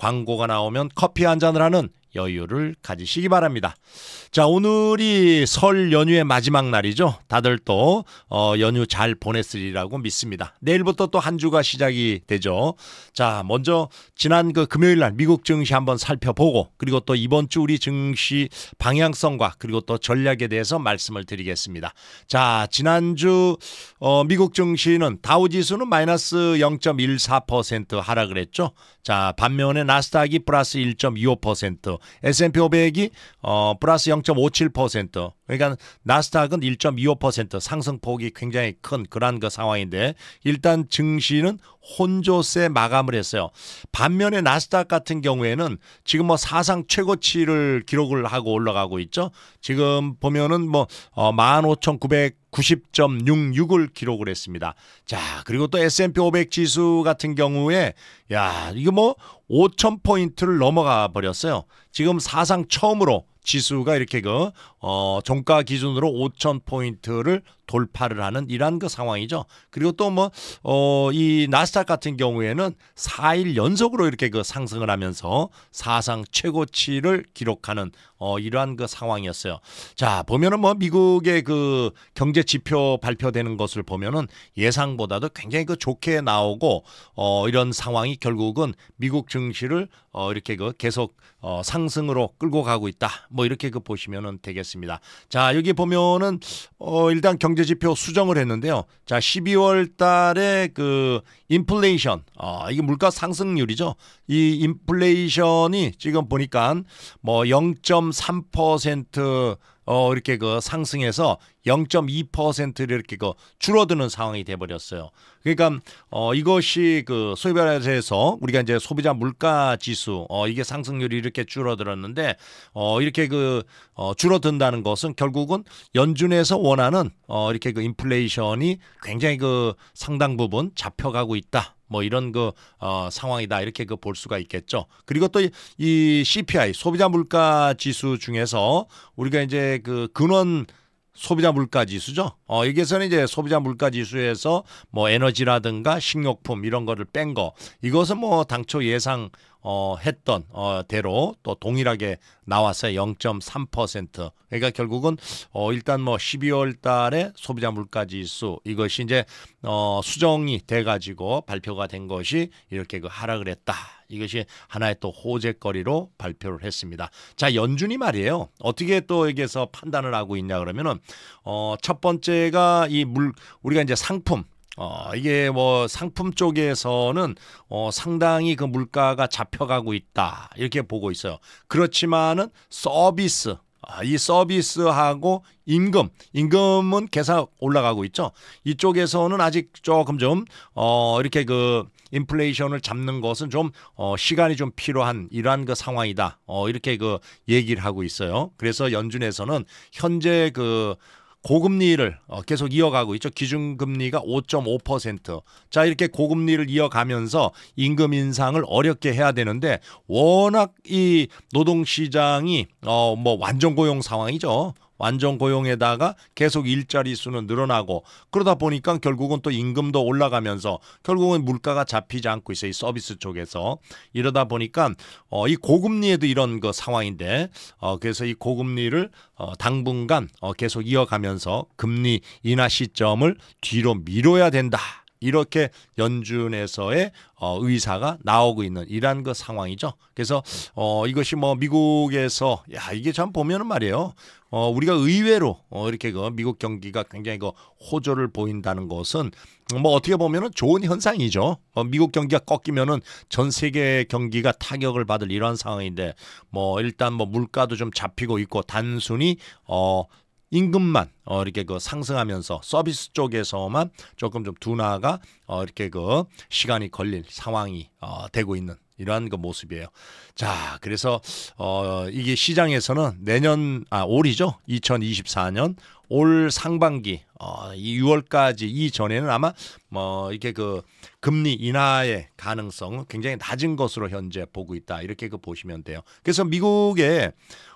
광고가 나오면 커피 한 잔을 하는 여유를 가지시기 바랍니다. 자, 오늘이 설 연휴의 마지막 날이죠. 다들 또 어, 연휴 잘 보냈으리라고 믿습니다. 내일부터 또 한 주가 시작이 되죠. 자, 먼저 지난 그 금요일 날 미국 증시 한번 살펴보고 그리고 또 이번 주 우리 증시 방향성과 그리고 또 전략에 대해서 말씀을 드리겠습니다. 자, 지난주 어, 미국 증시는 다우 지수는 마이너스 0.14% 하락을 했죠. 자, 반면에 나스닥이 플러스 1.25% S&P 500이 어, 플러스 0.57% 그러니까 나스닥은 1.25% 상승폭이 굉장히 큰 그런 그 상황인데 일단 증시는 혼조세 마감을 했어요. 반면에 나스닥 같은 경우에는 지금 뭐 사상 최고치를 기록을 하고 올라가고 있죠. 지금 보면은 뭐 어, 15,900 90.66을 기록을 했습니다. 자, 그리고 또 S&P 500 지수 같은 경우에 야, 이거 뭐 5,000포인트를 넘어가 버렸어요. 지금 사상 처음으로 지수가 이렇게 그 어, 종가 기준으로 5천 포인트를 돌파를 하는 이러한 그 상황이죠. 그리고 또 뭐 어, 이 나스닥 같은 경우에는 4일 연속으로 이렇게 그 상승을 하면서 사상 최고치를 기록하는 어, 이러한 그 상황이었어요. 자 보면은 뭐 미국의 그 경제 지표 발표되는 것을 보면은 예상보다도 굉장히 그 좋게 나오고 어, 이런 상황이 결국은 미국 증시를 어, 이렇게 그 계속 어, 상승으로 끌고 가고 있다. 뭐 이렇게 그보시면 되겠습니다. 자 여기 보면은 어, 일단 경제지표 수정을 했는데요. 자 12월 달에 그 인플레이션 어, 이게 물가 상승률이죠. 이 인플레이션이 지금 보니까 뭐0.3% 어 이렇게 그 상승해서 0.2%를 이렇게 그 줄어드는 상황이 돼 버렸어요. 그러니까 어 이것이 그 소위 말해서 우리가 이제 소비자 물가 지수 어 이게 상승률이 이렇게 줄어들었는데 어 이렇게 그어 줄어든다는 것은 결국은 연준에서 원하는 어 이렇게 그 인플레이션이 굉장히 그 상당 부분 잡혀가고 있다. 뭐 이런 그 어, 상황이다 이렇게 그 볼 수가 있겠죠. 그리고 또 이 CPI 소비자 물가 지수 중에서 우리가 이제 그 근원 소비자 물가 지수죠. 어, 여기서는 이제 소비자 물가 지수에서 뭐 에너지라든가 식료품 이런 거를 뺀 거. 이것은 뭐 당초 예상 어, 했던 어, 대로 또 동일하게 나와서 0.3% 그러니까 결국은 어, 일단 뭐 12월 달에 소비자 물가 지수 이것이 이제 어, 수정이 돼 가지고 발표가 된 것이 이렇게 그 하락을 했다. 이것이 하나의 또 호재거리로 발표를 했습니다. 자, 연준이 말이에요. 어떻게 또 여기에서 판단을 하고 있냐 그러면은 어, 첫 번째가 이 물 우리가 이제 상품 어, 이게 뭐 상품 쪽에서는 어, 상당히 그 물가가 잡혀가고 있다 이렇게 보고 있어요. 그렇지만은 서비스 아, 이 서비스하고 임금, 임금은 계속 올라가고 있죠. 이쪽에서는 아직 조금 좀, 어, 이렇게 그, 인플레이션을 잡는 것은 좀, 어, 시간이 좀 필요한 이러한 그 상황이다. 어, 이렇게 그 얘기를 하고 있어요. 그래서 연준에서는 현재 그, 고금리를 어, 계속 이어가고 있죠. 기준금리가 5.5%. 자, 이렇게 고금리를 이어가면서 임금 인상을 어렵게 해야 되는데 워낙 이 노동시장이 어뭐 완전 고용 상황이죠. 완전 고용에다가 계속 일자리 수는 늘어나고 그러다 보니까 결국은 또 임금도 올라가면서 결국은 물가가 잡히지 않고 있어요. 이 서비스 쪽에서. 이러다 보니까 어, 이 고금리에도 이런 그 상황인데 어, 그래서 이 고금리를 어, 당분간 어, 계속 이어가면서 금리 인하 시점을 뒤로 미뤄야 된다. 이렇게 연준에서의 어, 의사가 나오고 있는 이러한 그 상황이죠. 그래서 어, 이것이 뭐 미국에서 야 이게 참 보면은 말이에요. 어, 우리가 의외로 어, 이렇게 그 미국 경기가 굉장히 그 호조를 보인다는 것은 뭐 어떻게 보면은 좋은 현상이죠. 어, 미국 경기가 꺾이면은 전 세계 경기가 타격을 받을 이러한 상황인데 뭐 일단 뭐 물가도 좀 잡히고 있고 단순히 어 임금만 어, 이렇게 그 상승하면서 서비스 쪽에서만 조금 좀 둔화가 어, 이렇게 그 시간이 걸릴 상황이 어, 되고 있는 이러한 그 모습이에요. 자, 그래서 어, 이게 시장에서는 내년 아 올이죠, 2024년 올 상반기 어, 이 6월까지 이전에는 아마 뭐 이렇게 그 금리 인하의 가능성은 굉장히 낮은 것으로 현재 보고 있다 이렇게 그 보시면 돼요. 그래서 미국의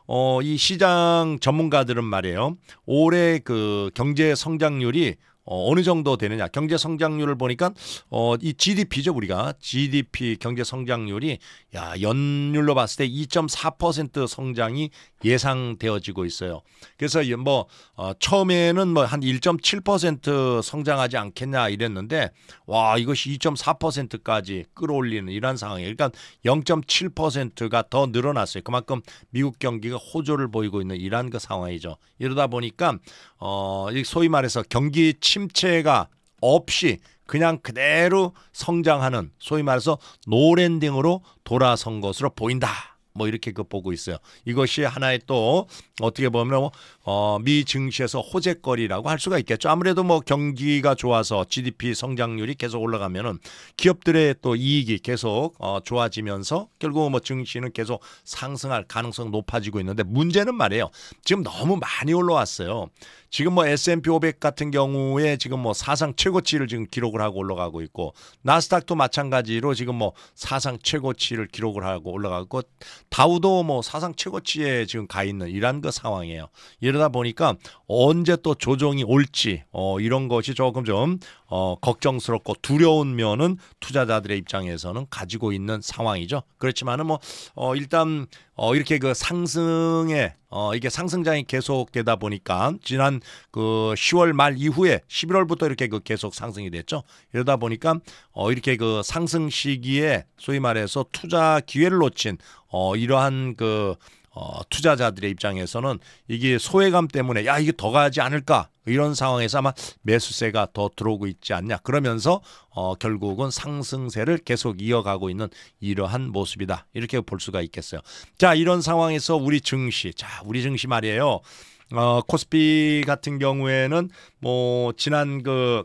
어, 이 시장 전문가들은 말이에요. 올해 그 경제 성장률이 어, 어느 정도 되느냐 경제 성장률을 보니까 어, 이 GDP죠 우리가 GDP 경제 성장률이 야 연율로 봤을 때 2.4% 성장이 예상되어지고 있어요. 그래서 뭐 어, 처음에는 뭐 한 1.7% 성장하지 않겠냐 이랬는데 와 이것이 2.4%까지 끌어올리는 이러한 상황이에요. 그러니까 0.7%가 더 늘어났어요. 그만큼 미국 경기가 호조를 보이고 있는 이러한 그 상황이죠. 이러다 보니까 어, 소위 말해서 경기 치 침체가 없이 그냥 그대로 성장하는 소위 말해서 노랜딩으로 돌아선 것으로 보인다. 뭐 이렇게 그 보고 있어요. 이것이 하나의 또 어떻게 보면 어, 미증시에서 호재거리라고 할 수가 있겠죠. 아무래도 뭐 경기가 좋아서 GDP 성장률이 계속 올라가면은 기업들의 또 이익이 계속 어, 좋아지면서 결국 뭐 증시는 계속 상승할 가능성 높아지고 있는데 문제는 말이에요. 지금 너무 많이 올라왔어요. 지금 뭐 S&P 500 같은 경우에 지금 뭐 사상 최고치를 지금 기록을 하고 올라가고 있고 나스닥도 마찬가지로 지금 뭐 사상 최고치를 기록을 하고 올라가고 다우도 뭐 사상 최고치에 지금 가 있는 이런그 상황이에요. 예를 이러다 보니까 언제 또 조정이 올지 어, 이런 것이 조금 좀 어, 걱정스럽고 두려운 면은 투자자들의 입장에서는 가지고 있는 상황이죠. 그렇지만은 뭐 어, 일단 어, 이렇게 그 상승에 어, 이게 상승장이 계속되다 보니까 지난 그 10월 말 이후에 11월부터 이렇게 그 계속 상승이 됐죠. 이러다 보니까 어, 이렇게 그 상승 시기에 소위 말해서 투자 기회를 놓친 어, 이러한 그 어, 투자자들의 입장에서는 이게 소외감 때문에 야 이게 더 가지 않을까 이런 상황에서 아마 매수세가 더 들어오고 있지 않냐 그러면서 어, 결국은 상승세를 계속 이어가고 있는 이러한 모습이다 이렇게 볼 수가 있겠어요. 자 이런 상황에서 우리 증시 자 우리 증시 말이에요. 어, 코스피 같은 경우에는 뭐 지난 그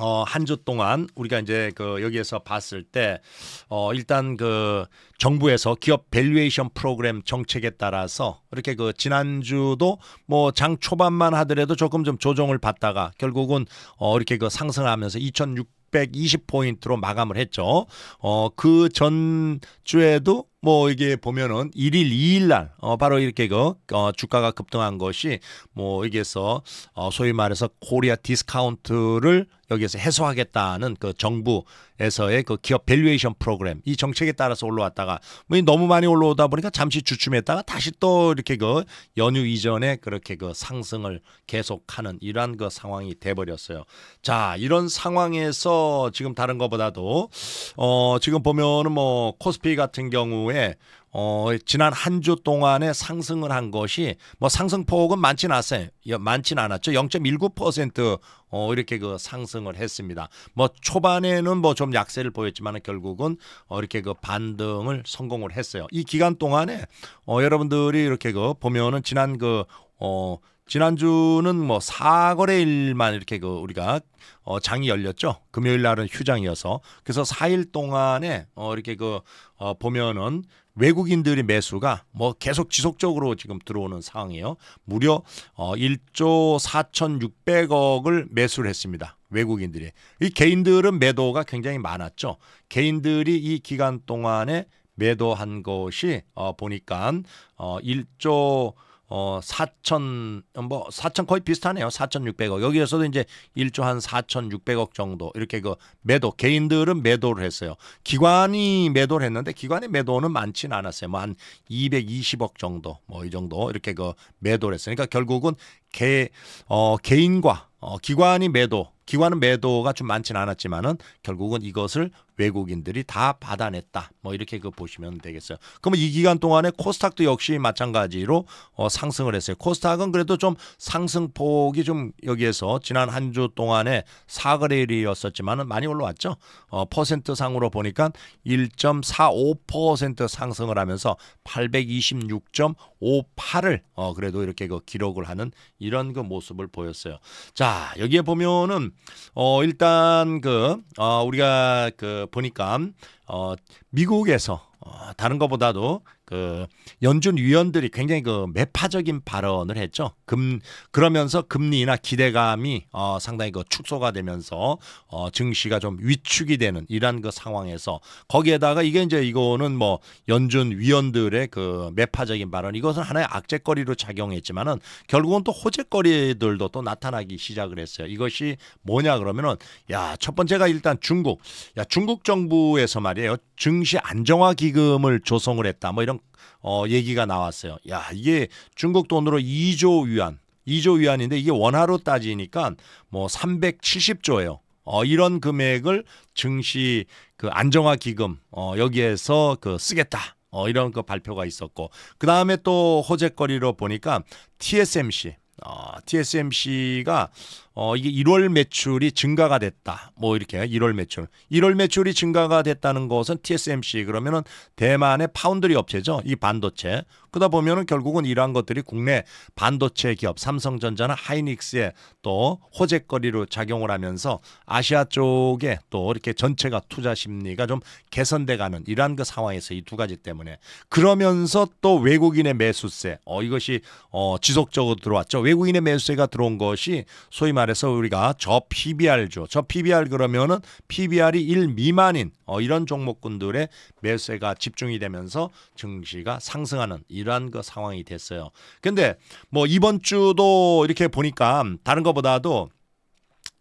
어, 한 주 동안 우리가 이제 그 여기에서 봤을 때 어, 일단 그 정부에서 기업 밸류에이션 프로그램 정책에 따라서 이렇게 그 지난주도 뭐 장 초반만 하더라도 조금 좀 조정을 받다가 결국은 어, 이렇게 그 상승하면서 2,600 620포인트로 마감을 했죠. 어, 그 전주에도 뭐 이게 보면은 1일, 2일 날 어, 바로 이렇게 그 어, 주가가 급등한 것이 뭐 여기에서 어, 소위 말해서 코리아 디스카운트를 여기에서 해소하겠다는 그 정부에서의 그 기업 밸류에이션 프로그램 이 정책에 따라서 올라왔다가 뭐 너무 많이 올라오다 보니까 잠시 주춤했다가 다시 또 이렇게 그 연휴 이전에 그렇게 그 상승을 계속하는 이러한 그 상황이 돼버렸어요. 자 이런 상황에서 지금 다른 것보다도 어 지금 보면은 뭐 코스피 같은 경우에 경우에 어, 지난 한 주 동안에 상승을 한 것이 뭐 상승폭은 많진 않았어요. 많진 않았죠. 0.19% 어, 이렇게 그 상승을 했습니다. 뭐 초반에는 뭐 좀 약세를 보였지만 결국은 어, 이렇게 그 반등을 성공을 했어요. 이 기간 동안에 어, 여러분들이 이렇게 그 보면은 지난 그 어, 지난주는 뭐 사거래일만 이렇게 그 우리가 어 장이 열렸죠. 금요일 날은 휴장이어서 그래서 사일 동안에 어 이렇게 그 어 보면은 외국인들이 매수가 뭐 계속 지속적으로 지금 들어오는 상황이에요. 무려 어 1조 4,600억을 매수를 했습니다. 외국인들이. 이 개인들은 매도가 굉장히 많았죠. 개인들이 이 기간 동안에 매도한 것이 어 보니까 어 1조 어 4천 뭐 4천 거의 비슷하네요. 4,600억. 여기에서도 이제 1조 한 4,600억 정도 이렇게 그 매도 개인들은 매도를 했어요. 기관이 매도를 했는데 기관의 매도는 많지는 않았어요. 뭐한 220억 정도 뭐 이 정도 이렇게 그 매도를 했어요. 그러니까 결국은 개 어 개인과 어 기관이 매도 기관은 매도가 좀 많지는 않았지만은 결국은 이것을 외국인들이 다 받아냈다. 뭐 이렇게 그 보시면 되겠어요. 그러면 이 기간 동안에 코스닥도 역시 마찬가지로 어, 상승을 했어요. 코스닥은 그래도 좀 상승폭이 좀 여기에서 지난 한 주 동안에 4거래일이었었지만 많이 올라왔죠. 어, 퍼센트 상으로 보니까 1.45% 상승을 하면서 826.58을 어, 그래도 이렇게 그 기록을 하는 이런 그 모습을 보였어요. 자 여기에 보면은 어, 일단 그 어, 우리가 그 보니까 어, 미국에서 어, 다른 것보다도 그 연준 위원들이 굉장히 그 매파적인 발언을 했죠. 금 그러면서 금리나 기대감이 어 상당히 그 축소가 되면서 어 증시가 좀 위축이 되는 이런 그 상황에서 거기에다가 이게 이제 이거는 뭐 연준 위원들의 그 매파적인 발언 이것은 하나의 악재거리로 작용했지만은 결국은 또 호재거리들도 또 나타나기 시작을 했어요. 이것이 뭐냐 그러면은 야 첫 번째가 일단 중국 야 중국 정부에서 말이에요. 증시 안정화 기금을 조성을 했다. 뭐 이런 어 얘기가 나왔어요. 야, 이게 중국 돈으로 2조 위안, 2조 위안인데 이게 원화로 따지니까 뭐 370조예요. 어 이런 금액을 증시 그 안정화 기금 어 여기에서 그 쓰겠다. 어 이런 그 발표가 있었고 그다음에 또 호재거리로 보니까 TSMC 어, TSMC가 어, 이게 1월 매출이 증가가 됐다. 뭐 이렇게 1월 매출. 1월 매출이 증가가 됐다는 것은 TSMC 그러면은 대만의 파운드리 업체죠. 이 반도체. 그러다 보면은 결국은 이러한 것들이 국내 반도체 기업 삼성전자나 하이닉스에 또 호재거리로 작용을 하면서 아시아 쪽에 또 이렇게 전체가 투자 심리가 좀 개선돼 가는 이러한 그 상황에서 이 두 가지 때문에 그러면서 또 외국인의 매수세 어 이것이 어 지속적으로 들어왔죠. 외국인의 매수세가 들어온 것이 소위 말 말해서 우리가 저 PBR죠. 저 PBR 그러면은 PBR이 1 미만인 어, 이런 종목군들의 매수가 집중이 되면서 증시가 상승하는 이러한 그 상황이 됐어요. 근데 뭐 이번 주도 이렇게 보니까 다른 것보다도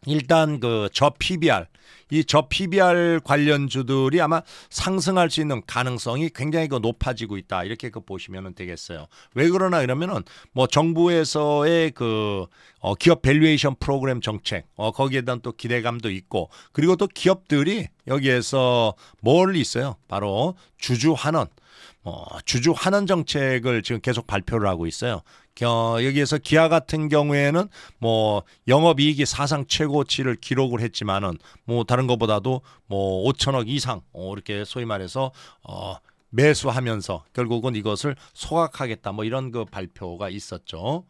일단 그 저 PBR 이저 PBR 관련주들이 아마 상승할 수 있는 가능성이 굉장히 그 높아지고 있다. 이렇게 그 보시면 되겠어요. 왜 그러나 이러면은 뭐 정부에서의 그 어, 기업 밸류에이션 프로그램 정책 어, 거기에 대한 또 기대감도 있고 그리고 또 기업들이 여기에서 뭘 있어요? 바로 주주 환원. 어, 뭐 주주 환원 정책을 지금 계속 발표를 하고 있어요. 여기에서 기아 같은 경우에는 뭐 영업이익이 사상 최고치를 기록을 했지만은 뭐 다른 것보다도 뭐 5천억 이상 어, 이렇게 소위 말해서 어, 매수하면서 결국은 이것을 소각하겠다 뭐 이런 그 발표가 있었죠.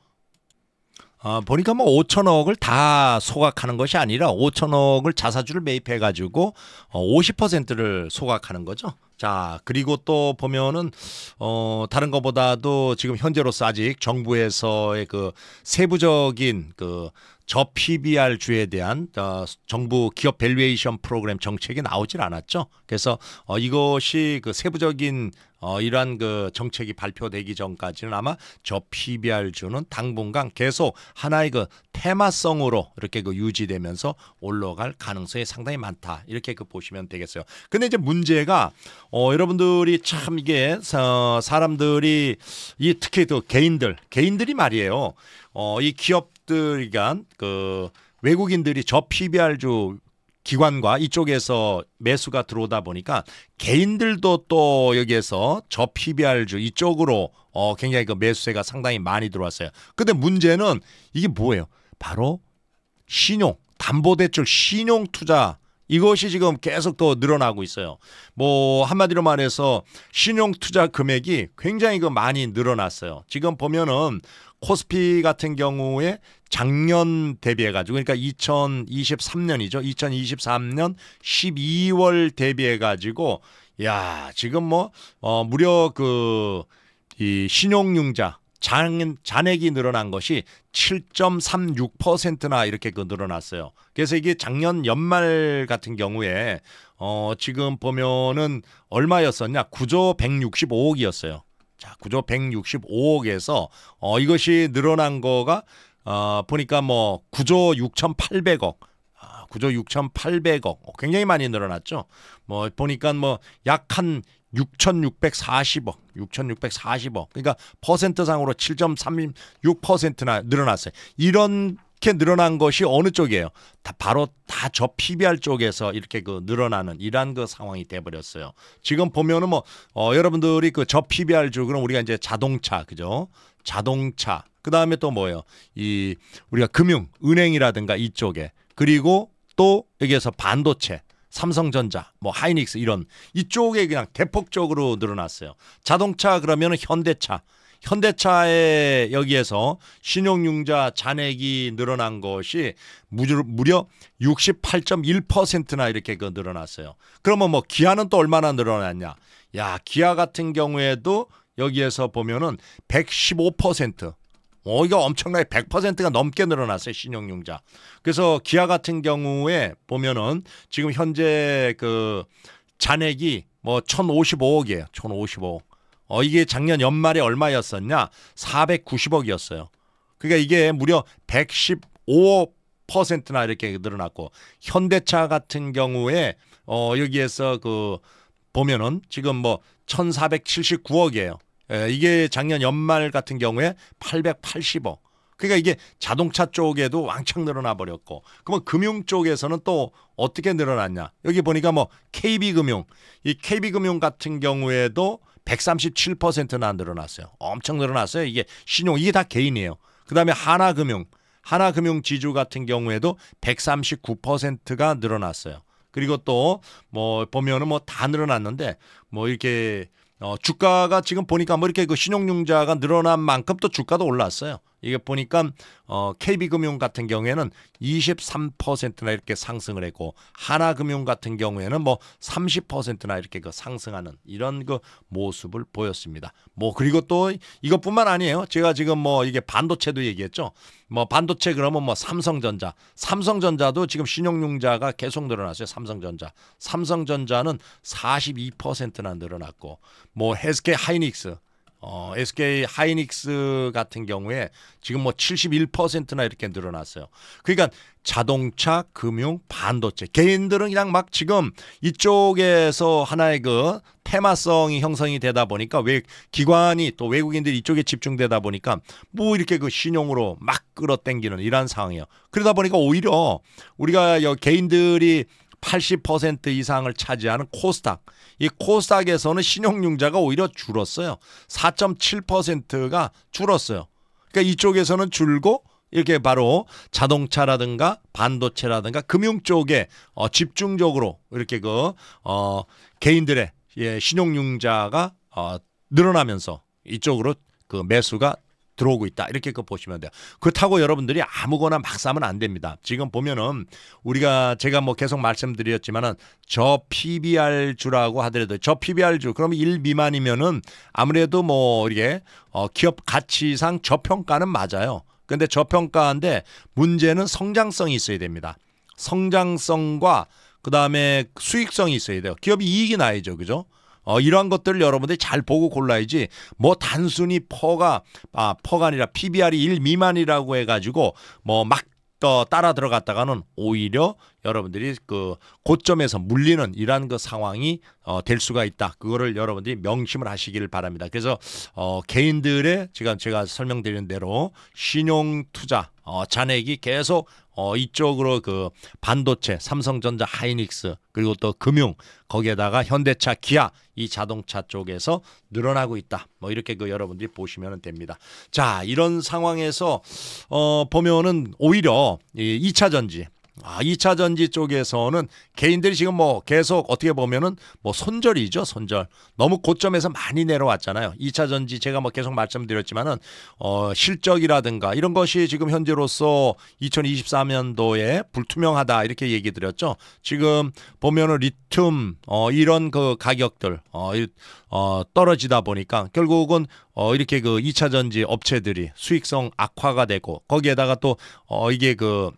아, 보니까 뭐 5천억을 다 소각하는 것이 아니라 5천억을 자사주를 매입해가지고 50%를 어, 소각하는 거죠. 자, 그리고 또 보면은 어 다른 것보다도 지금 현재로서 아직 정부에서의 그 세부적인 그저 PBR 주에 대한 어, 정부 기업 밸류에이션 프로그램 정책이 나오질 않았죠. 그래서 어, 이것이 그 세부적인 어, 이러한 그 정책이 발표되기 전까지는 아마 저 PBR 주는 당분간 계속 하나의 그 테마성으로 이렇게 그 유지되면서 올라갈 가능성이 상당히 많다. 이렇게 그 보시면 되겠어요. 근데 이제 문제가 어, 여러분들이 참 이게 어, 사람들이 이 특히 또 개인들 개인들이 말이에요. 어, 이 기업들 이 간그 외국인들이 저 PBR주 기관과 이쪽에서 매수가 들어오다 보니까 개인들도 또 여기에서 저 PBR주 이쪽으로 어 굉장히 그 매수세가 상당히 많이 들어왔어요. 근데 문제는 이게 뭐예요? 바로 신용 담보대출 신용 투자 이것이 지금 계속 더 늘어나고 있어요. 뭐 한마디로 말해서 신용 투자 금액이 굉장히 그 많이 늘어났어요. 지금 보면은 코스피 같은 경우에 작년 대비해 가지고 그러니까 2023년이죠. 2023년 12월 대비해 가지고 야, 지금 뭐 어, 무려 그이 신용융자 잔, 잔액이 늘어난 것이 7.36%나 이렇게 그 늘어났어요. 그래서 이게 작년 연말 같은 경우에 어, 지금 보면은 얼마였었냐? 9조 165억이었어요. 자, 그저 165억에서 어, 이것이 늘어난 거가 어, 보니까 뭐 9조 6,800억, 아, 9조 6,800억, 어, 굉장히 많이 늘어났죠. 뭐 보니까 뭐약한 6,640억, 6,640억. 그러니까 퍼센트상으로 7.36%나 늘어났어요. 이런 이렇게 늘어난 것이 어느 쪽이에요? 다 바로 다 저 PBR 쪽에서 이렇게 그 늘어나는 이런그 상황이 돼버렸어요. 지금 보면은 뭐 어, 여러분들이 그 저 PBR 쪽으로는 우리가 이제 자동차 그죠? 자동차 그 다음에 또 뭐예요? 이 우리가 금융 은행이라든가 이쪽에 그리고 또 여기에서 반도체 삼성전자, 뭐 하이닉스 이런 이쪽에 그냥 대폭적으로 늘어났어요. 자동차 그러면 현대차, 현대차에 여기에서 신용융자 잔액이 늘어난 것이 무려 68.1%나 이렇게 그 늘어났어요. 그러면 뭐 기아는 또 얼마나 늘어났냐? 야, 기아 같은 경우에도 여기에서 보면은 115%. 어, 이거 엄청나게 100%가 넘게 늘어났어요, 신용융자. 그래서 기아 같은 경우에 보면은 지금 현재 그 잔액이 뭐 1,055억이에요. 1,055억. 어, 이게 작년 연말에 얼마였었냐? 490억이었어요. 그러니까 이게 무려 115억 퍼센트나 이렇게 늘어났고 현대차 같은 경우에 어 여기에서 그 보면은 지금 뭐 1,479억이에요. 예, 이게 작년 연말 같은 경우에 880억. 그러니까 이게 자동차 쪽에도 왕창 늘어나 버렸고 그러면 금융 쪽에서는 또 어떻게 늘어났냐? 여기 보니까 뭐 KB금융 이 KB금융 같은 경우에도 137%나 늘어났어요. 엄청 늘어났어요. 이게 신용 이게 다 개인이에요. 그다음에 하나금융 하나금융지주 같은 경우에도 139%가 늘어났어요. 그리고 또 뭐 보면은 뭐 다 늘어났는데 뭐 이렇게 어 주가가 지금 보니까 뭐 이렇게 그 신용융자가 늘어난 만큼 또 주가도 올랐어요. 이게 보니까 어, KB금융 같은 경우에는 23%나 이렇게 상승을 했고 하나금융 같은 경우에는 뭐 30%나 이렇게 그 상승하는 이런 그 모습을 보였습니다. 뭐 그리고 또 이것뿐만 아니에요. 제가 지금 뭐 이게 반도체도 얘기했죠. 뭐 반도체 그러면 뭐 삼성전자, 삼성전자도 지금 신용융자가 계속 늘어났어요. 삼성전자, 삼성전자는 42%나 늘어났고 뭐 헬스케 하이닉스 어, SK 하이닉스 같은 경우에 지금 뭐 71%나 이렇게 늘어났어요. 그러니까 자동차, 금융, 반도체 개인들은 그냥 막 지금 이쪽에서 하나의 그 테마성이 형성이 되다 보니까 외, 기관이 또 외국인들이 이쪽에 집중되다 보니까 뭐 이렇게 그 신용으로 막 끌어당기는 이런 상황이에요. 그러다 보니까 오히려 우리가 여, 개인들이 80% 이상을 차지하는 코스닥 이 코스닥에서는 신용융자가 오히려 줄었어요. 4.7%가 줄었어요. 그러니까 이쪽에서는 줄고 이렇게 바로 자동차라든가 반도체라든가 금융 쪽에 어, 집중적으로 이렇게 그 어, 개인들의 예, 신용융자가 어, 늘어나면서 이쪽으로 그 매수가 들어오고 있다. 이렇게 그 보시면 돼요. 그렇다고 여러분들이 아무거나 막 사면 안 됩니다. 지금 보면은 우리가 제가 뭐 계속 말씀드렸지만은 저 PBR주라고 하더라도 저 PBR주 그러면 1 미만이면은 아무래도 뭐 이게 어 기업 가치상 저평가는 맞아요. 근데 저평가인데 문제는 성장성이 있어야 됩니다. 성장성과 그다음에 수익성이 있어야 돼요. 기업이 이익이 나야죠. 그죠? 어, 이러한 것들을 여러분들이 잘 보고 골라야지 뭐 단순히 퍼가 아 퍼가 아니라 PBR이 1 미만이라고 해가지고 뭐막 또 따라 들어갔다가는 오히려 여러분들이 그 고점에서 물리는 이러한 그 상황이 어, 될 수가 있다. 그거를 여러분들이 명심을 하시기를 바랍니다. 그래서 어, 개인들의 지금 제가 설명드린 대로 신용 투자 어, 잔액이 계속 어, 이쪽으로 그 반도체, 삼성전자, 하이닉스 그리고 또 금융 거기에다가 현대차, 기아 이 자동차 쪽에서 늘어나고 있다. 뭐 이렇게 그 여러분들이 보시면 됩니다. 자 이런 상황에서 어, 보면은 오히려 이 2차 전지 아, 2차 전지 쪽에서는 개인들이 지금 뭐 계속 어떻게 보면은 뭐 손절이죠, 손절. 너무 고점에서 많이 내려왔잖아요. 2차 전지 제가 뭐 계속 말씀드렸지만은 어, 실적이라든가 이런 것이 지금 현재로서 2 0 2 4년도에 불투명하다 이렇게 얘기 드렸죠. 지금 보면은 리튬 어, 이런 그 가격들 어, 어 떨어지다 보니까 결국은 어, 이렇게 그 2차 전지 업체들이 수익성 악화가 되고 거기에다가 또 어, 이게 그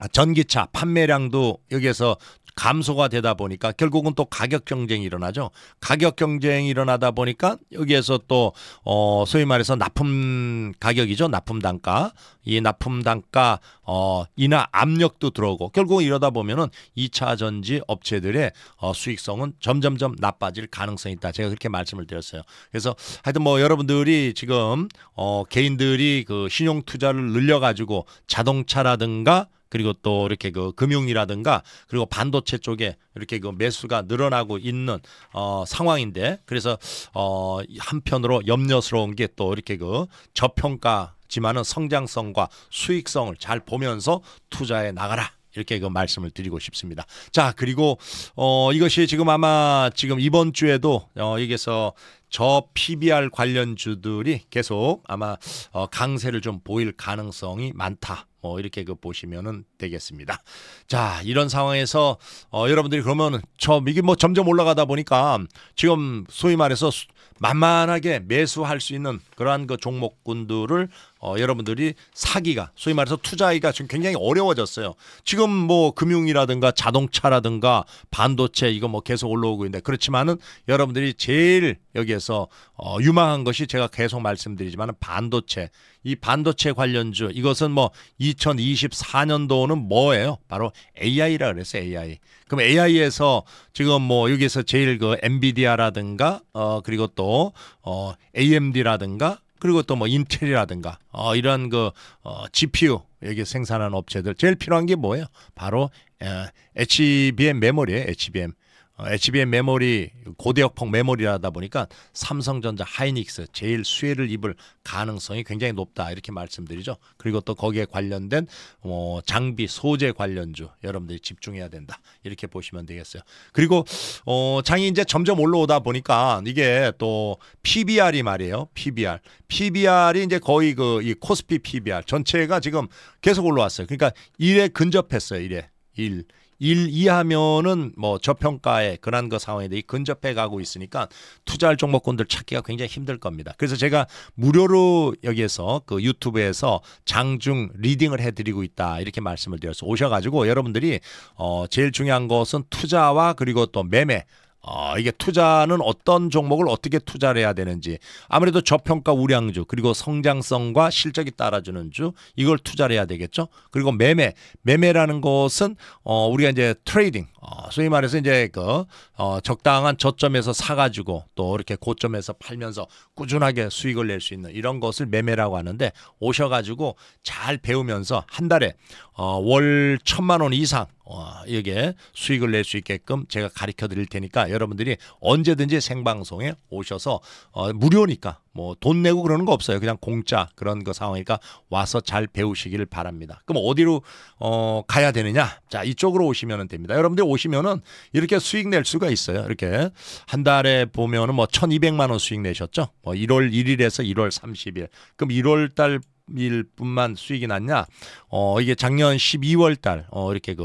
아, 전기차 판매량도 여기에서 감소가 되다 보니까 결국은 또 가격 경쟁이 일어나죠. 가격 경쟁이 일어나다 보니까 여기에서 또 어, 소위 말해서 납품 가격이죠. 납품 단가. 이 납품 단가 어, 인하 압력도 들어오고 결국 이러다 보면은 2차 전지 업체들의 어, 수익성은 점점점 나빠질 가능성이 있다. 제가 그렇게 말씀을 드렸어요. 그래서 하여튼 뭐 여러분들이 지금 어, 개인들이 그 신용 투자를 늘려 가지고 자동차라든가 그리고 또 이렇게 그 금융이라든가 그리고 반도체 쪽에 이렇게 그 매수가 늘어나고 있는 어, 상황인데 그래서 어, 한편으로 염려스러운 게 또 이렇게 그 저평가 지만은 성장성과 수익성을 잘 보면서 투자해 나가라. 이렇게 그 말씀을 드리고 싶습니다. 자, 그리고 어 이것이 지금 아마 지금 이번 주에도 어 여기서 저 PBR 관련주들이 계속 아마 어 강세를 좀 보일 가능성이 많다. 뭐 이렇게 그 보시면은 되겠습니다. 자 이런 상황에서 어, 여러분들이 그러면 저 이게 뭐 점점 올라가다 보니까 지금 소위 말해서 만만하게 매수할 수 있는 그러한 그 종목군들을 어, 여러분들이 사기가 소위 말해서 투자하기가 지금 굉장히 어려워졌어요. 지금 뭐 금융이라든가 자동차라든가 반도체 이거 뭐 계속 올라오고 있는데 그렇지만은 여러분들이 제일 여기에서 어, 유망한 것이 제가 계속 말씀드리지만은 반도체 이 반도체 관련주 이것은 뭐 2024년도는 뭐예요? 바로 AI라 그래서 AI. 그럼 AI에서 지금 뭐 여기에서 제일 그 엔비디아라든가 어 그리고 또어 AMD라든가 그리고 또 뭐 인텔이라든가 어, 이런 그 어, GPU 여기 생산하는 업체들 제일 필요한 게 뭐예요? 바로 에, HBM 메모리에 HBM 어, HBM 메모리 고대역폭 메모리라다 보니까 삼성전자 하이닉스 제일 수혜를 입을 가능성이 굉장히 높다 이렇게 말씀드리죠. 그리고 또 거기에 관련된 어, 장비 소재 관련주 여러분들이 집중해야 된다 이렇게 보시면 되겠어요. 그리고 어, 장이 이제 점점 올라오다 보니까 이게 또 PBR이 말이에요. PBR, PBR이 이제 거의 그 이 코스피 PBR 전체가 지금 계속 올라왔어요. 그러니까 1에 근접했어요. 1에 1. 1 이하면은 뭐 저평가에 그한거 상황에 대해 근접해 가고 있으니까 투자할 종목군들 찾기가 굉장히 힘들 겁니다. 그래서 제가 무료로 여기에서 그 유튜브에서 장중 리딩을 해드리고 있다 이렇게 말씀을 드려서 오셔가지고 여러분들이 어 제일 중요한 것은 투자와 그리고 또 매매 어, 이게 투자는 어떤 종목을 어떻게 투자를 해야 되는지 아무래도 저평가 우량주 그리고 성장성과 실적이 따라주는 주 이걸 투자를 해야 되겠죠. 그리고 매매 매매라는 것은 어, 우리가 이제 트레이딩 어, 소위 말해서 이제 그 어, 적당한 저점에서 사가지고 또 이렇게 고점에서 팔면서 꾸준하게 수익을 낼 수 있는 이런 것을 매매라고 하는데 오셔가지고 잘 배우면서 한 달에 어, 월 천만 원 이상 어, 여기에 수익을 낼 수 있게끔 제가 가르쳐 드릴 테니까 여러분들이 언제든지 생방송에 오셔서 어, 무료니까 뭐 돈 내고 그러는 거 없어요. 그냥 공짜 그런 거 상황이니까 와서 잘 배우시기를 바랍니다. 그럼 어디로 어, 가야 되느냐? 자 이쪽으로 오시면 됩니다. 여러분들 오시면은 이렇게 수익 낼 수가 있어요. 이렇게 한 달에 보면은 뭐 1,200만 원 수익 내셨죠? 뭐 1월 1일에서 1월 30일. 그럼 1월 달 사업일뿐만 수익이 났냐? 어, 이게 작년 12월 달, 어, 이렇게 그,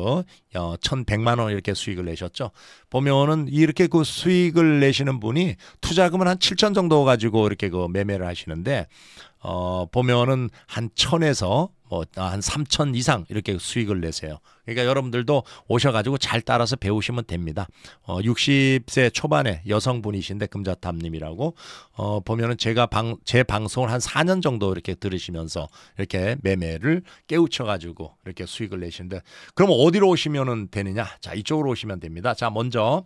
어, 1,100만 원 이렇게 수익을 내셨죠. 보면은 이렇게 그 수익을 내시는 분이 투자금은 한 7천 정도 가지고 이렇게 그 매매를 하시는데, 어, 보면은 한 천에서 뭐한 아, 3천 이상 이렇게 수익을 내세요. 그러니까 여러분들도 오셔가지고 잘 따라서 배우시면 됩니다. 어, 60세 초반의 여성분이신데 금자탑님이라고 어, 보면은 제가 방, 제 방송을 한 4년 정도 이렇게 들으시면서 이렇게 매매를 깨우쳐가지고 이렇게 수익을 내시는데 그럼 어디로 오시면은 되느냐? 자 이쪽으로 오시면 됩니다. 자 먼저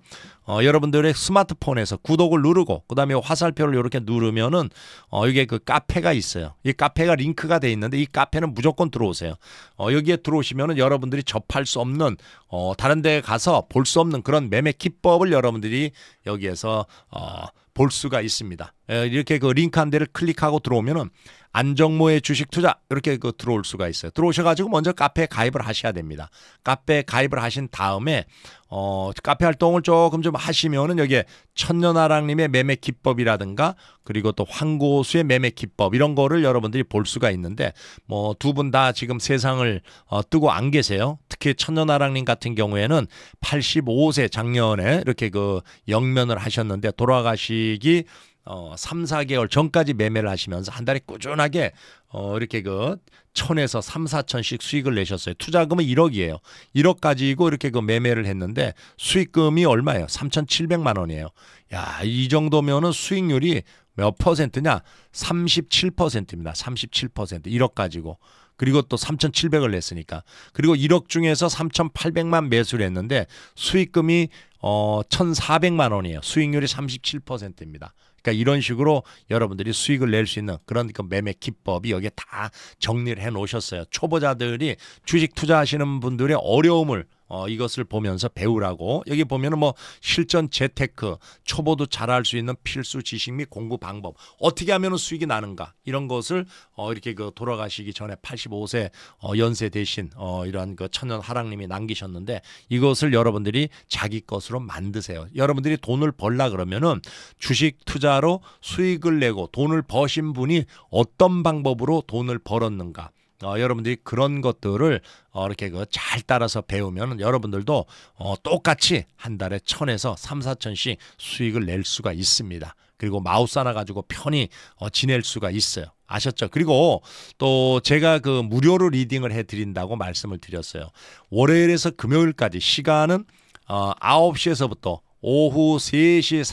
어, 여러분들의 스마트폰에서 구독을 누르고 그다음에 화살표를 이렇게 누르면은 어, 이게 그 카페가 있어요. 이 카페가 링크가 돼 있는데 이 카페는 무조건 들어오세요. 어, 여기에 들어오시면은 여러분들이 접 접할 수 없는 어, 다른 데 가서 볼 수 없는 그런 매매 기법을 여러분들이 여기에서 어, 볼 수가 있습니다. 이렇게 그 링크 한 대를 클릭하고 들어오면은 안정모의 주식 투자 이렇게 그 들어올 수가 있어요. 들어오셔가지고 먼저 카페에 가입을 하셔야 됩니다. 카페에 가입을 하신 다음에 어 카페 활동을 조금 좀 하시면은 여기에 천년아랑님의 매매 기법이라든가 그리고 또 황고수의 매매 기법 이런 거를 여러분들이 볼 수가 있는데 뭐 두 분 다 지금 세상을 어, 뜨고 안 계세요. 특히 천년아랑님 같은 경우에는 85세 작년에 이렇게 그 영면을 하셨는데 돌아가시기 어, 3, 4개월 전까지 매매를 하시면서 한 달에 꾸준하게 어, 이렇게 그 천에서 3, 4천씩 수익을 내셨어요. 투자금은 1억이에요. 1억 가지고 이렇게 그 매매를 했는데 수익금이 얼마예요? 3,700만 원이에요. 야, 이 정도면은 수익률이 몇 퍼센트냐? 37%입니다. 37%. 1억 가지고. 그리고 또 3,700을 냈으니까. 그리고 1억 중에서 3,800만 매수를 했는데 수익금이 어 1,400만 원이에요. 수익률이 37%입니다. 그러니까 이런 식으로 여러분들이 수익을 낼 수 있는 그런 그 매매 기법이 여기에 다 정리를 해 놓으셨어요. 초보자들이 주식 투자하시는 분들의 어려움을 어, 이것을 보면서 배우라고 여기 보면은 뭐 실전 재테크 초보도 잘할 수 있는 필수 지식 및 공부 방법 어떻게 하면 수익이 나는가 이런 것을 어, 이렇게 그 돌아가시기 전에 85세 어, 연세 대신 어, 이러한 그 천연 하랑님이 남기셨는데 이것을 여러분들이 자기 것으로 만드세요. 여러분들이 돈을 벌라 그러면은 주식 투자로 수익을 내고 돈을 버신 분이 어떤 방법으로 돈을 벌었는가 어, 여러분들이 그런 것들을 어, 이렇게 그 잘 따라서 배우면 여러분들도 어, 똑같이 한 달에 천에서 삼사천씩 수익을 낼 수가 있습니다. 그리고 마우스 하나 가지고 편히 어, 지낼 수가 있어요. 아셨죠? 그리고 또 제가 그 무료로 리딩을 해드린다고 말씀을 드렸어요. 월요일에서 금요일까지 시간은 어, 9시에서부터 오후 3시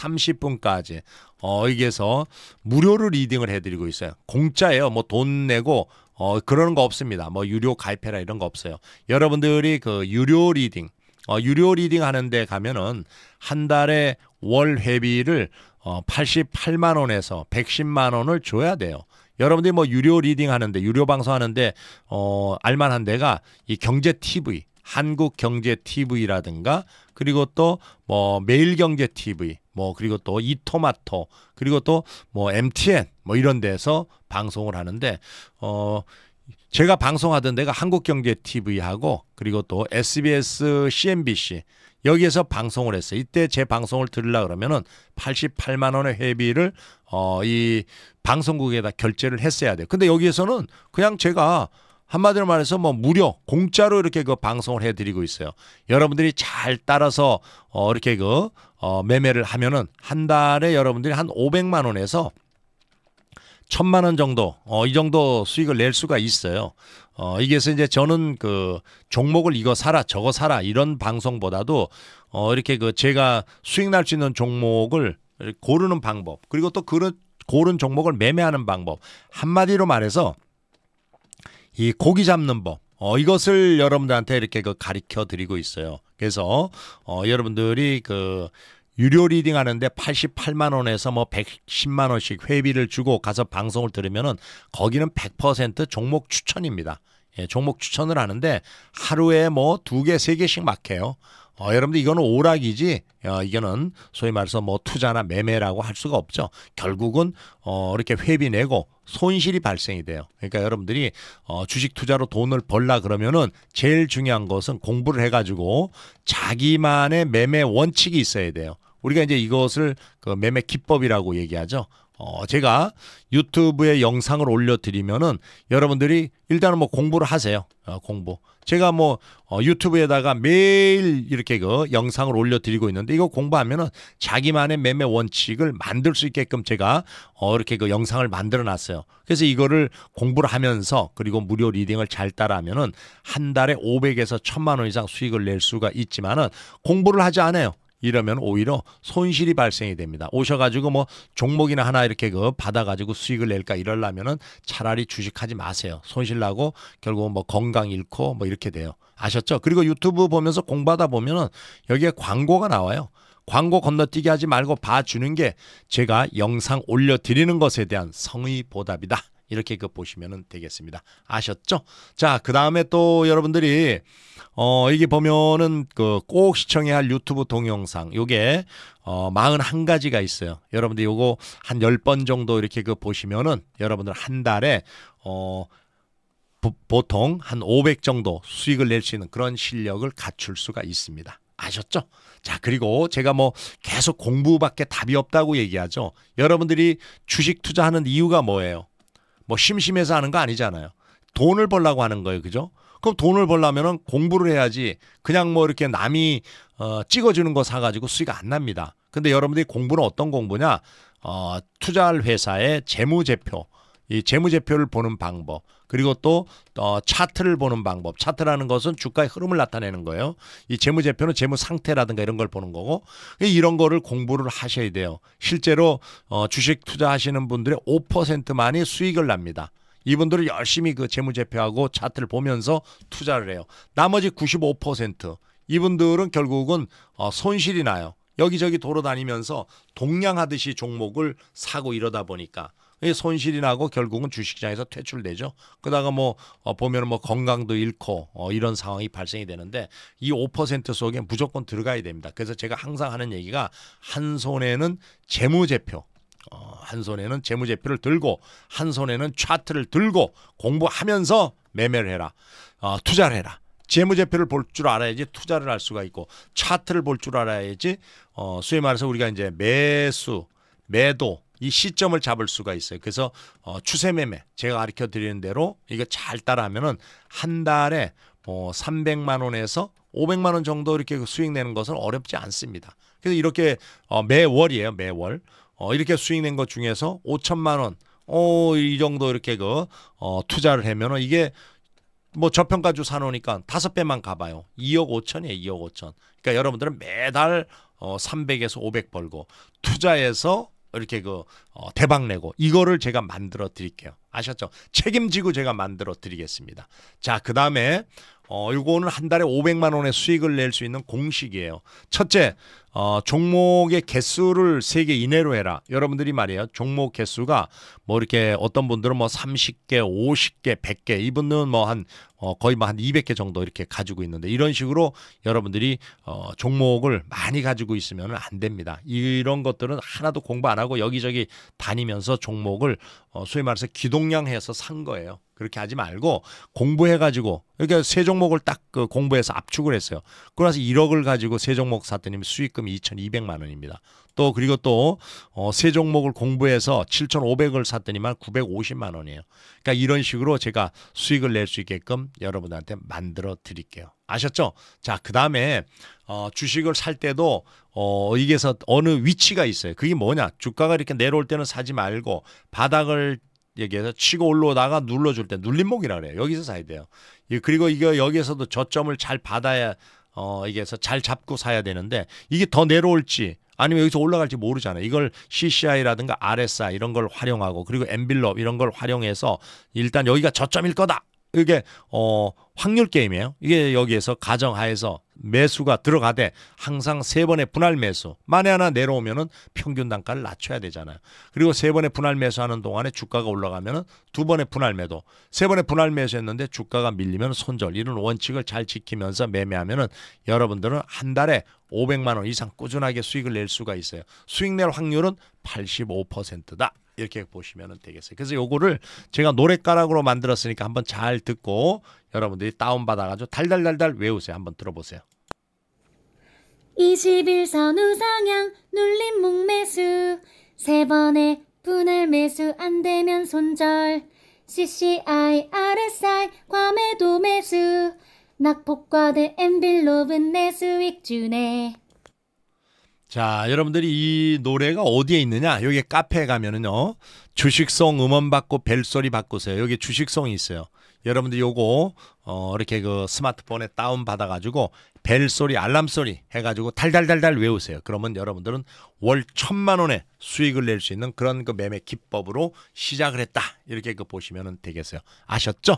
30분까지 어, 여기에서 무료로 리딩을 해드리고 있어요. 공짜예요. 뭐 돈 내고 어, 그러는 거 없습니다. 뭐 유료 가입해라 이런 거 없어요. 여러분들이 그 유료 리딩, 어, 유료 리딩 하는데 가면은 한 달에 월 회비를 어, 88만 원에서 110만 원을 줘야 돼요. 여러분들이 뭐 유료 리딩 하는데 유료 방송 하는데 어, 알만한 데가 이 경제 TV, 한국 경제 TV라든가 그리고 또 뭐 매일 경제 TV, 뭐 그리고 또 이토마토, 그리고 또 뭐 MTN 뭐 이런 데서 방송을 하는데 어 제가 방송하던 데가 한국경제TV하고 그리고 또 SBS, CNBC 여기에서 방송을 했어요. 이때 제 방송을 들으려 그러면은 88만 원의 회비를 어 이 방송국에다 결제를 했어야 돼요. 근데 여기에서는 그냥 제가 한마디로 말해서 뭐 무료 공짜로 이렇게 그 방송을 해드리고 있어요. 여러분들이 잘 따라서 어 이렇게 그 어 매매를 하면은 한 달에 여러분들이 한 500만 원에서 천만 원 정도 어, 이 정도 수익을 낼 수가 있어요. 어, 이게서 이제 저는 그 종목을 이거 사라 저거 사라 이런 방송보다도 어, 이렇게 그 제가 수익 날 수 있는 종목을 고르는 방법 그리고 또 그런 고른 종목을 매매하는 방법 한마디로 말해서 이 고기 잡는 법 어, 이것을 여러분들한테 이렇게 그 가르쳐 드리고 있어요. 그래서 어, 여러분들이 그 유료 리딩 하는데 88만 원에서 뭐 110만 원씩 회비를 주고 가서 방송을 들으면은 거기는 100% 종목 추천입니다. 예, 종목 추천을 하는데 하루에 뭐 두 개, 세 개씩 막 해요. 어, 여러분들 이거는 오락이지 어, 이거는 소위 말해서 뭐 투자나 매매라고 할 수가 없죠. 결국은 어, 이렇게 회비 내고 손실이 발생이 돼요. 그러니까 여러분들이 어, 주식 투자로 돈을 벌라 그러면은 제일 중요한 것은 공부를 해가지고 자기만의 매매 원칙이 있어야 돼요. 우리가 이제 이것을 그 매매 기법이라고 얘기하죠. 어, 제가 유튜브에 영상을 올려드리면은 여러분들이 일단은 뭐 공부를 하세요. 어, 공부. 제가 뭐 어, 유튜브에다가 매일 이렇게 그 영상을 올려드리고 있는데 이거 공부하면은 자기만의 매매 원칙을 만들 수 있게끔 제가 어, 이렇게 그 영상을 만들어 놨어요. 그래서 이거를 공부를 하면서 그리고 무료 리딩을 잘 따라하면은 한 달에 500에서 1000만 원 이상 수익을 낼 수가 있지만은 공부를 하지 않아요. 이러면 오히려 손실이 발생이 됩니다. 오셔가지고 뭐 종목이나 하나 이렇게 그 받아가지고 수익을 낼까 이럴라면은 차라리 주식하지 마세요. 손실 나고 결국은 뭐 건강 잃고 뭐 이렇게 돼요. 아셨죠? 그리고 유튜브 보면서 공부하다 보면은 여기에 광고가 나와요. 광고 건너뛰기 하지 말고 봐주는 게 제가 영상 올려드리는 것에 대한 성의 보답이다. 이렇게 그 보시면 되겠습니다. 아셨죠? 자, 그 다음에 또 여러분들이 어 이게 보면은 그 꼭 시청해야 할 유튜브 동영상 요게 어 41가지가 있어요. 여러분들 요거 한 10번 정도 이렇게 그 보시면은 여러분들 한 달에 어 보통 한 500 정도 수익을 낼 수 있는 그런 실력을 갖출 수가 있습니다. 아셨죠? 자, 그리고 제가 뭐 계속 공부밖에 답이 없다고 얘기하죠. 여러분들이 주식 투자하는 이유가 뭐예요? 뭐 심심해서 하는 거 아니잖아요. 돈을 벌라고 하는 거예요. 그죠? 그럼 돈을 벌려면은 공부를 해야지 그냥 뭐 이렇게 남이 어, 찍어주는 거 사가지고 수익 안 납니다. 근데 여러분들이 공부는 어떤 공부냐? 어, 투자할 회사의 재무제표, 이 재무제표를 보는 방법 그리고 또 어, 차트를 보는 방법 차트라는 것은 주가의 흐름을 나타내는 거예요 이 재무제표는 재무 상태라든가 이런 걸 보는 거고 이런 거를 공부를 하셔야 돼요 실제로 어, 주식 투자하시는 분들의 5%만이 수익을 납니다 이분들을 열심히 그 재무제표하고 차트를 보면서 투자를 해요 나머지 95% 이분들은 결국은 어, 손실이 나요 여기저기 돌아다니면서 동냥하듯이 종목을 사고 이러다 보니까 손실이 나고 결국은 주식장에서 퇴출되죠. 그다가 뭐 어, 보면은 뭐 건강도 잃고 어, 이런 상황이 발생이 되는데 이 5% 속에 무조건 들어가야 됩니다. 그래서 제가 항상 하는 얘기가 한 손에는 재무제표 어, 한 손에는 재무제표를 들고 한 손에는 차트를 들고 공부하면서 매매를 해라. 어, 투자를 해라. 재무제표를 볼 줄 알아야지 투자를 할 수가 있고 차트를 볼 줄 알아야지 어, 소위 말해서 우리가 이제 매수, 매도 이 시점을 잡을 수가 있어요. 그래서 어, 추세 매매 제가 가르쳐 드리는 대로 이거 잘 따라하면은 한 달에 뭐 300만 원에서 500만 원 정도 이렇게 수익 내는 것은 어렵지 않습니다. 그래서 이렇게 어, 매월이에요, 매월. 어, 이렇게 수익 낸 것 중에서 5천만 원, 어, 이 정도 이렇게 그 어, 투자를 하면은 이게 뭐 저평가주 사놓으니까 다섯 배만 가봐요. 2억 5천이에요, 2억 5천. 그러니까 여러분들은 매달 어, 300에서 500 벌고 투자해서 이렇게 그 어, 대박 내고 이거를 제가 만들어 드릴게요. 아셨죠? 책임지고 제가 만들어 드리겠습니다. 자, 그 다음에 어, 이거는 한 달에 500만 원의 수익을 낼 수 있는 공식이에요. 첫째, 어, 종목의 개수를 3개 이내로 해라. 여러분들이 말이에요. 종목 개수가 뭐 이렇게 어떤 분들은 뭐 30개, 50개, 100개, 이분은 뭐한 어, 거의 뭐 한 200개 정도 이렇게 가지고 있는데 이런 식으로 여러분들이 어, 종목을 많이 가지고 있으면 안 됩니다. 이런 것들은 하나도 공부 안 하고 여기저기 다니면서 종목을 어, 소위 말해서 기동량해서 산 거예요. 그렇게 하지 말고 공부해가지고 이렇게 그러니까 까세 종목을 딱 그 공부해서 압축을 했어요. 그러고 나서 1억을 가지고 세 종목 샀더니 수익금 상금이 2,200만 원입니다. 또 그리고 또세 어, 종목을 공부해서 7,500을 샀더니만 950만 원이에요. 그러니까 이런 식으로 제가 수익을 낼 수 있게끔 여러분들한테 만들어 드릴게요. 아셨죠? 자, 그 다음에 어, 주식을 살 때도 어, 이게서 어느 위치가 있어요. 그게 뭐냐? 주가가 이렇게 내려올 때는 사지 말고 바닥을 얘기해서 치고 올라오다가 눌러줄 때 눌림목이라 그래요. 여기서 사야 돼요. 예, 그리고 이거 여기에서도 저점을 잘 받아야 어, 이게 서잘 잡고 사야 되는데 이게 더 내려올지 아니면 여기서 올라갈지 모르잖아요. 이걸 CCI라든가 RSI 이런 걸 활용하고 그리고 엠빌럽 이런 걸 활용해서 일단 여기가 저점일 거다. 이게 어 확률 게임이에요. 이게 여기에서 가정하에서 매수가 들어가되 항상 세 번의 분할 매수 만에 하나 내려오면은 평균 단가를 낮춰야 되잖아요. 그리고 세 번의 분할 매수하는 동안에 주가가 올라가면은 두 번의 분할 매도, 세 번의 분할 매수했는데 주가가 밀리면 손절 이런 원칙을 잘 지키면서 매매하면은 여러분들은 한 달에 500만 원 이상 꾸준하게 수익을 낼 수가 있어요. 수익 낼 확률은 85%다. 이렇게 보시면 되겠어요. 그래서 요거를 제가 노래가락으로 만들었으니까 한번 잘 듣고 여러분들이 다운받아가지고 달달달달 외우세요. 한번 들어보세요. 21선 우상향 눌림 목매수 세 번의 분할 매수 안 되면 손절 CCI, RSI, 과매도 매수 낙폭과대 엠빌롭은 내 수익 주네 자, 여러분들이 이 노래가 어디에 있느냐? 여기 카페에 가면은요. 주식성 음원 받고 벨소리 받고세요 여기 주식성이 있어요. 여러분들 요거 어, 이렇게 그 스마트폰에 다운 받아가지고 벨 소리, 알람 소리 해가지고 달달달달 외우세요. 그러면 여러분들은 월 천만 원의 수익을 낼 수 있는 그런 그 매매 기법으로 시작을 했다. 이렇게 그 보시면 되겠어요. 아셨죠?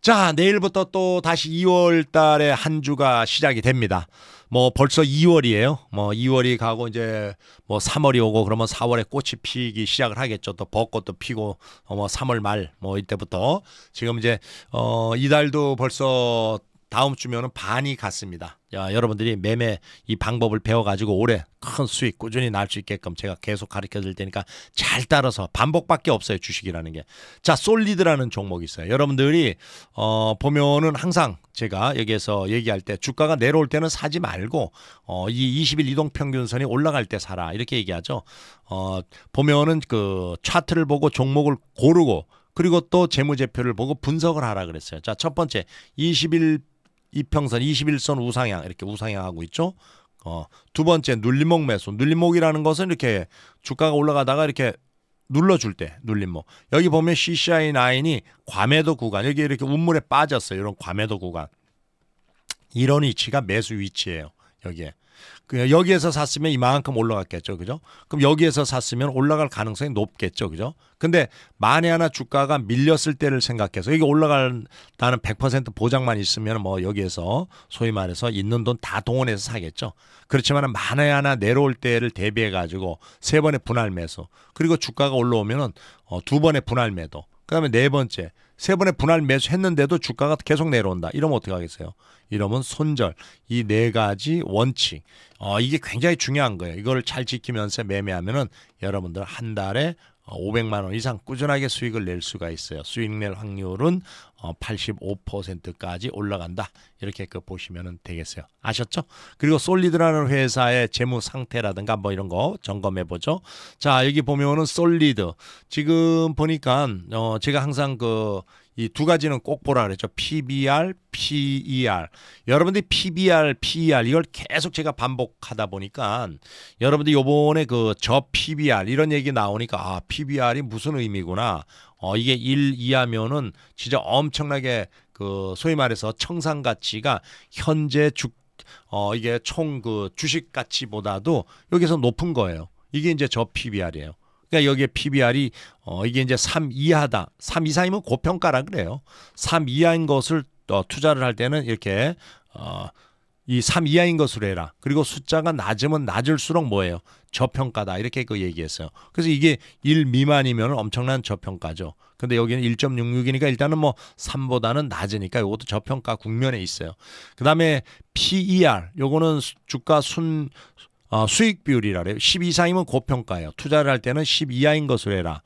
자, 내일부터 또 다시 2월 달에 한 주가 시작이 됩니다. 뭐 벌써 2월이에요. 뭐 2월이 가고 이제 뭐 3월이 오고 그러면 4월에 꽃이 피기 시작을 하겠죠. 또 벚꽃도 피고 어뭐 3월 말 뭐 이때부터 지금 이제 어 이달도 벌써 다음 주면은 반이 갔습니다. 야, 여러분들이 매매 이 방법을 배워가지고 올해 큰 수익 꾸준히 날 수 있게끔 제가 계속 가르쳐 드릴 테니까 잘 따라서 반복밖에 없어요 주식이라는 게. 자, 솔리드라는 종목이 있어요. 여러분들이 어 보면은 항상 제가 여기에서 얘기할 때 주가가 내려올 때는 사지 말고 어이 20일 이동 평균선이 올라갈 때 사라 이렇게 얘기하죠. 어 보면은 그 차트를 보고 종목을 고르고 그리고 또 재무제표를 보고 분석을 하라 그랬어요. 자, 첫 번째 21 이평선 21선 우상향 이렇게 우상향하고 있죠. 어, 두 번째 눌림목 매수. 눌림목이라는 것은 이렇게 주가가 올라가다가 이렇게 눌러줄 때 눌림목. 여기 보면 CCI9이 과매도 구간. 여기 이렇게 운물에 빠졌어요. 이런 과매도 구간. 이런 위치가 매수 위치예요. 여기에. 그 여기에서 샀으면 이만큼 올라갔겠죠. 그죠? 그럼 여기에서 샀으면 올라갈 가능성이 높겠죠. 그죠? 근데 만에 하나 주가가 밀렸을 때를 생각해서 이기 올라간다는 100% 보장만 있으면 뭐 여기에서 소위 말해서 있는 돈 다 동원해서 사겠죠. 그렇지만 만에 하나 내려올 때를 대비해 가지고 세 번의 분할 매수 그리고 주가가 올라오면은 어, 두 번의 분할 매도 그다음에 네 번째 세 번의 분할 매수했는데도 주가가 계속 내려온다. 이러면 어떻게 하겠어요? 이러면 손절. 이 네 가지 원칙. 어, 이게 굉장히 중요한 거예요. 이걸잘 지키면서 매매하면은 여러분들 한 달에 500만 어, 원 이상 꾸준하게 수익을 낼 수가 있어요. 수익 낼 확률은 85%까지 어, 올라간다. 이렇게 그 보시면 되겠어요. 아셨죠? 그리고 솔리드라는 회사의 재무 상태라든가 뭐 이런 거 점검해 보죠. 자, 여기 보면은 솔리드. 지금 보니까 어 제가 항상 그 이두 가지는 꼭 보라 그랬죠. PBR, PER. 여러분들이 PBR, PER 이걸 계속 제가 반복하다 보니까 여러분들 요번에 그 저 PBR 이런 얘기 나오니까 아, PBR이 무슨 의미구나. 어, 이게 1 이하면은 진짜 엄청나게 그 소위 말해서 청산 가치가 현재 주, 어, 이게 총 그 주식 가치보다도 여기서 높은 거예요. 이게 이제 저 PBR이에요. 그러니까 여기에 PBR이 어 이게 이제 3 이하다. 3 이상이면 고평가라 그래요. 3 이하인 것을 또 어, 투자를 할 때는 이렇게 어 이 3 이하인 것으로 해라. 그리고 숫자가 낮으면 낮을수록 뭐예요? 저평가다. 이렇게 그 얘기했어요. 그래서 이게 1 미만이면 엄청난 저평가죠. 근데 여기는 1.66이니까 일단은 뭐 3보다는 낮으니까 이것도 저평가 국면에 있어요. 그다음에 PER 요거는 주가 순 어, 수익 비율이라 그래요. 10 이상이면 고평가예요. 투자를 할 때는 10 이하인 것으로 해라.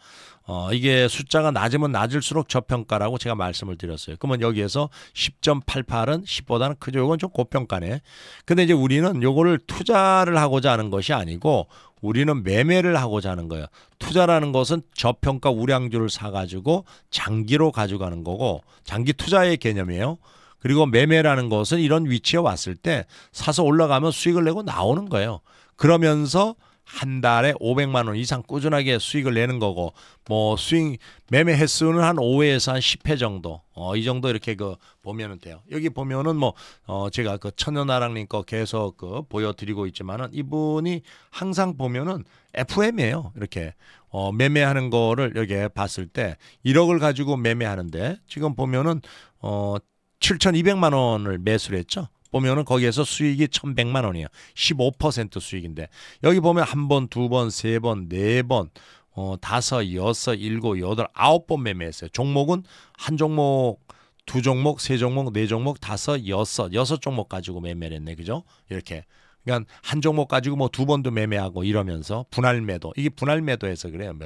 어, 이게 숫자가 낮으면 낮을수록 저평가라고 제가 말씀을 드렸어요. 그러면 여기에서 10.88은 10보다는 크죠. 이건 좀 고평가네. 근데 이제 우리는 요거를 투자를 하고자 하는 것이 아니고 우리는 매매를 하고자 하는 거예요. 투자라는 것은 저평가 우량주를 사가지고 장기로 가져가는 거고 장기 투자의 개념이에요. 그리고 매매라는 것은 이런 위치에 왔을 때 사서 올라가면 수익을 내고 나오는 거예요. 그러면서 한 달에 500만 원 이상 꾸준하게 수익을 내는 거고 뭐 수익 매매 횟수는 한 5회에서 한 10회 정도 어, 이 정도 이렇게 그 보면은 돼요. 여기 보면은 뭐 어, 제가 그 천연아랑님 거 계속 그 보여드리고 있지만은 이분이 항상 보면은 FM이에요. 이렇게 어, 매매하는 거를 여기 봤을 때 1억을 가지고 매매하는데 지금 보면은 어, 7,200만 원을 매수를 했죠. 보면은 거기에서 수익이 1,100만 원이에요. 15% 수익인데 여기 보면 한 번, 두 번, 세 번, 네 번, 어, 다섯, 여섯, 일곱, 여덟, 아홉 번 매매했어요. 종목은 한 종목, 두 종목, 세 종목, 네 종목, 다섯, 여섯, 여섯 종목 가지고 매매를 했네. 그죠? 이렇게 그러니까 한 종목 가지고 뭐 두 번도 매매하고 이러면서 분할 매도. 이게 분할 매도에서 그래요.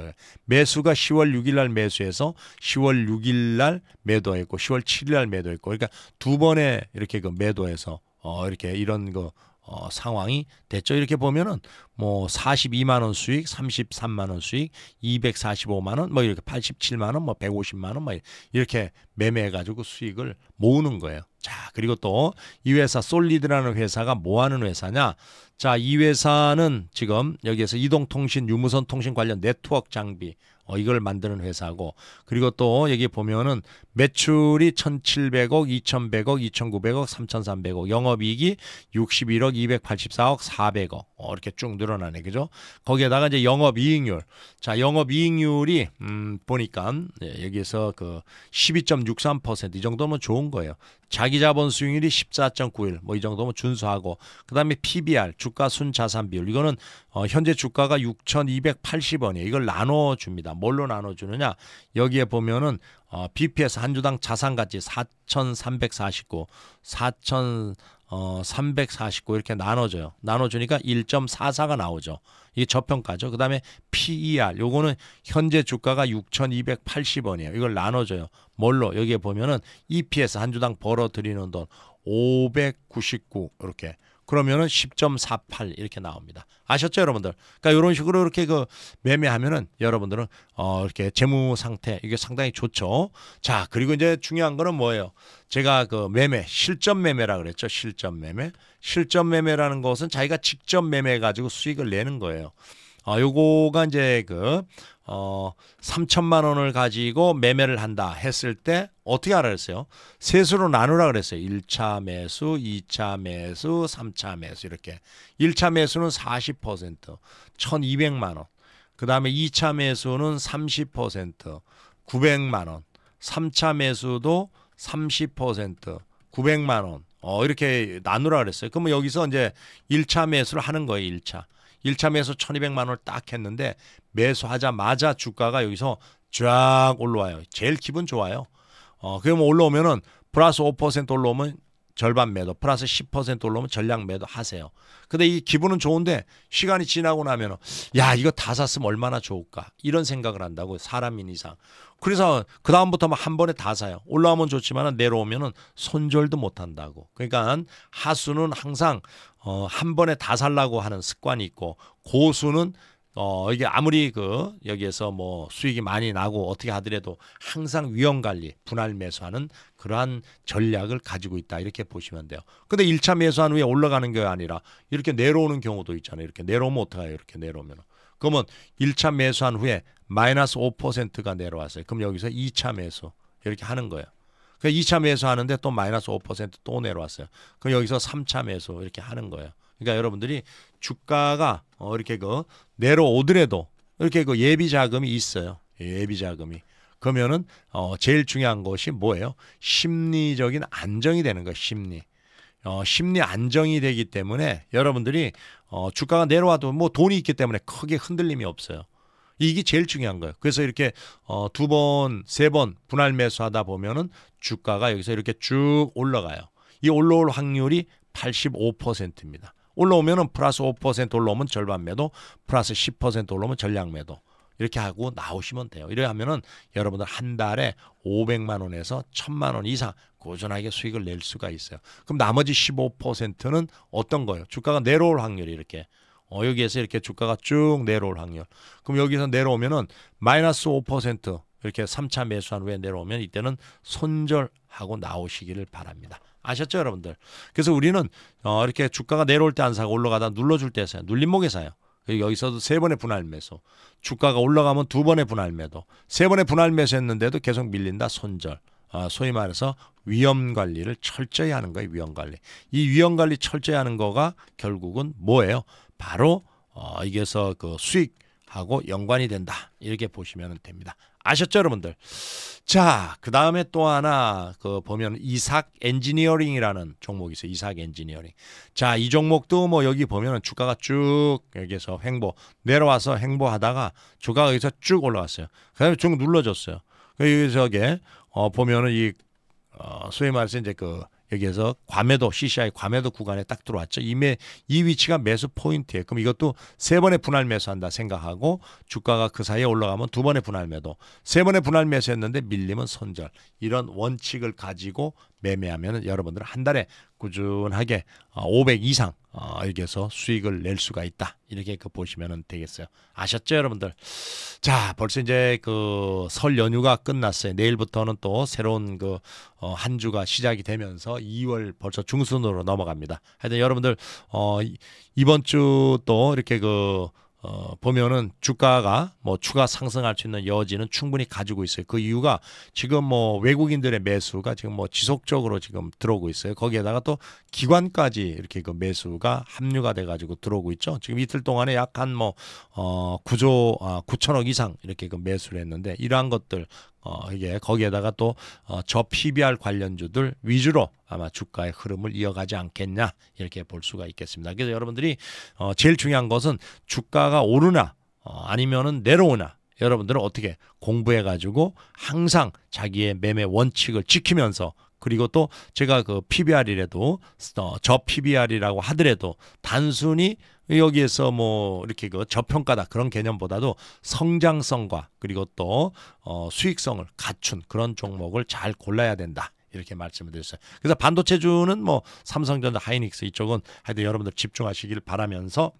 매수가 10월 6일 날 매수해서 10월 6일 날 매도했고 10월 7일 날 매도했고 그러니까 두 번에 이렇게 그 매도해서 어 이렇게 이런 거 어, 상황이 됐죠. 이렇게 보면은 뭐 42만 원 수익, 33만 원 수익, 245만 원, 뭐 이렇게 87만 원, 뭐 150만 원, 뭐 이렇게 매매해 가지고 수익을 모으는 거예요. 자, 그리고 또 이 회사 솔리드라는 회사가 뭐 하는 회사냐? 자, 이 회사는 지금 여기에서 이동통신, 유무선 통신 관련 네트워크 장비 어, 이걸 만드는 회사고 그리고 또 여기 보면은 매출이 1,700억, 2,100억, 2,900억, 3,300억, 영업이익이 61억, 284억, 400억 어, 이렇게 쭉 늘어나네, 그죠? 거기에다가 이제 영업이익률, 자 영업이익률이 음, 보니까 예, 여기에서 그 12.63%이 정도면 좋은 거예요. 자기자본 수익률이 14.91, 뭐 이 정도면 준수하고 그다음에 PBR 주가 순자산 비율 이거는 어, 현재 주가가 6,280원이에요. 이걸 나눠 줍니다. 뭘로 나눠 주느냐? 여기에 보면은 어, BPS 한 주당 자산가치 4,349, 4,349 어, 이렇게 나눠져요. 나눠주니까 1.44가 나오죠. 이게 저평가죠. 그 다음에 PER, 요거는 현재 주가가 6,280원이에요. 이걸 나눠줘요. 뭘로? 여기에 보면은 EPS 한 주당 벌어들이는 돈 599 이렇게 그러면은 10.48 이렇게 나옵니다. 아셨죠, 여러분들? 그러니까 이런 식으로 이렇게 그 매매하면은 여러분들은 어 이렇게 재무 상태 이게 상당히 좋죠. 자, 그리고 이제 중요한 거는 뭐예요? 제가 그 매매 실전 매매라 그랬죠. 실전 매매. 실전 매매라는 것은 자기가 직접 매매해 가지고 수익을 내는 거예요. 아, 요거가 이제 그, 어, 3천만 원을 가지고 매매를 한다 했을 때 어떻게 알아 그랬어요? 세수로 나누라 그랬어요. 1차 매수, 2차 매수, 3차 매수 이렇게. 1차 매수는 40%, 1200만 원. 그 다음에 2차 매수는 30%, 900만 원. 3차 매수도 30%, 900만 원. 어, 이렇게 나누라 그랬어요. 그러면 여기서 이제 1차 매수를 하는 거예요, 1차. 1차 매수 1200만 원을 딱 했는데 매수하자마자 주가가 여기서 쫙 올라와요. 제일 기분 좋아요. 어, 그럼 뭐 올라오면은 플러스 5% 올라오면 절반 매도 플러스 10% 올라오면 전량 매도 하세요. 근데 이 기분은 좋은데 시간이 지나고 나면 야 이거 다 샀으면 얼마나 좋을까 이런 생각을 한다고 사람인 이상. 그래서 그 다음부터 막한 번에 다 사요. 올라오면 좋지만 내려오면은 손절도 못 한다고. 그러니까 하수는 항상 어, 한 번에 다 살라고 하는 습관이 있고 고수는 어 이게 아무리 그 여기에서 뭐 수익이 많이 나고 어떻게 하더라도 항상 위험 관리 분할 매수하는 그러한 전략을 가지고 있다 이렇게 보시면 돼요. 근데 1차 매수한 후에 올라가는 게 아니라 이렇게 내려오는 경우도 있잖아요. 이렇게 내려오면 어떡해요? 이렇게 내려오면 그러면 1차 매수한 후에 마이너스 5%가 내려왔어요. 그럼 여기서 2차 매수 이렇게 하는 거예요. 그 그러니까 2차 매수하는데 또 마이너스 5%또 내려왔어요. 그럼 여기서 3차 매수 이렇게 하는 거예요. 그러니까 여러분들이 주가가 어, 이렇게 그 내려오더라도 이렇게 그 예비 자금이 있어요. 예비 자금이. 그러면은 어, 제일 중요한 것이 뭐예요? 심리적인 안정이 되는 거예요. 심리. 어, 심리 안정이 되기 때문에 여러분들이 어, 주가가 내려와도 뭐 돈이 있기 때문에 크게 흔들림이 없어요. 이게 제일 중요한 거예요. 그래서 이렇게 어, 두 번, 세 번 분할 매수하다 보면은 주가가 여기서 이렇게 쭉 올라가요. 이 올라올 확률이 85%입니다. 올라오면은 플러스 5% 올라오면 절반 매도, 플러스 10% 올라오면 전량 매도. 이렇게 하고 나오시면 돼요. 이래 하면은 여러분들 한 달에 500만 원에서 1000만 원 이상 꾸준하게 수익을 낼 수가 있어요. 그럼 나머지 15%는 어떤 거예요? 주가가 내려올 확률이 이렇게 어, 여기에서 이렇게 주가가 쭉 내려올 확률. 그럼 여기서 내려오면은 마이너스 5% 이렇게 3차 매수한 후에 내려오면 이때는 손절하고 나오시기를 바랍니다. 아셨죠, 여러분들? 그래서 우리는 어, 이렇게 주가가 내려올 때 안 사고 올라가다 눌러줄 때 사요. 눌림목에 사요. 그 여기서도 세 번의 분할 매수. 주가가 올라가면 두 번의 분할 매도. 세 번의 분할 매수했는데도 계속 밀린다 손절. 아, 소위 말해서 위험 관리를 철저히 하는 거예요. 위험 관리. 이 위험 관리 철저히 하는 거가 결국은 뭐예요? 바로 어, 이게서 그 수익하고 연관이 된다. 이렇게 보시면 됩니다. 아셨죠, 여러분들? 자, 그 다음에 또 하나 그 보면 이삭 엔지니어링이라는 종목이 있어요. 이삭 엔지니어링. 자, 이 종목도 뭐 여기 보면은 주가가 쭉 여기서 횡보 내려와서 횡보하다가 주가가 여기서 쭉 올라왔어요. 그다음에 쭉눌러줬어요 그 여기 저게 어 보면은 이 어, 소위 말해서 이제 그 여기에서 과매도 CCI 과매도 구간에 딱 들어왔죠. 이미 이 위치가 매수 포인트예요. 그럼 이것도 세 번의 분할 매수한다 생각하고 주가가 그 사이에 올라가면 두 번의 분할 매도, 세 번의 분할 매수했는데 밀리면 손절. 이런 원칙을 가지고 매매하면 여러분들은 한 달에 꾸준하게 500 어, 이상 여기서 어, 수익을 낼 수가 있다. 이렇게 그 보시면 되겠어요. 아셨죠, 여러분들? 자, 벌써 이제 그 설 연휴가 끝났어요. 내일부터는 또 새로운 그한 어, 주가 시작이 되면서 2월 벌써 중순으로 넘어갑니다. 하여튼 여러분들 어 이번 주 또 이렇게 그 어, 보면은 주가가 뭐 추가 상승할 수 있는 여지는 충분히 가지고 있어요. 그 이유가 지금 뭐 외국인들의 매수가 지금 뭐 지속적으로 지금 들어오고 있어요. 거기에다가 또 기관까지 이렇게 그 매수가 합류가 돼가지고 들어오고 있죠. 지금 이틀 동안에 약한 뭐, 어, 9조, 아, 9천억 이상 이렇게 그 매수를 했는데 이러한 것들 어, 이게 거기에다가 또 어, 저 PBR 관련주들 위주로 아마 주가의 흐름을 이어가지 않겠냐 이렇게 볼 수가 있겠습니다. 그래서 여러분들이 어, 제일 중요한 것은 주가가 오르나 어, 아니면은 내려오나 여러분들은 어떻게 공부해 가지고 항상 자기의 매매 원칙을 지키면서 그리고 또 제가 그 PBR이라도 어, 저 PBR이라고 하더라도 단순히 여기에서 뭐 이렇게 그 저평가다 그런 개념보다도 성장성과 그리고 또 어, 수익성을 갖춘 그런 종목을 잘 골라야 된다. 이렇게 말씀을 드렸어요. 그래서 반도체주는 뭐 삼성전자, 하이닉스 이쪽은 하여튼 여러분들 집중하시길 바라면서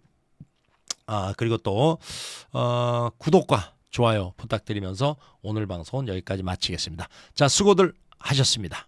아 그리고 또 어, 구독과 좋아요 부탁드리면서 오늘 방송 은 여기까지 마치겠습니다. 자 수고들 하셨습니다.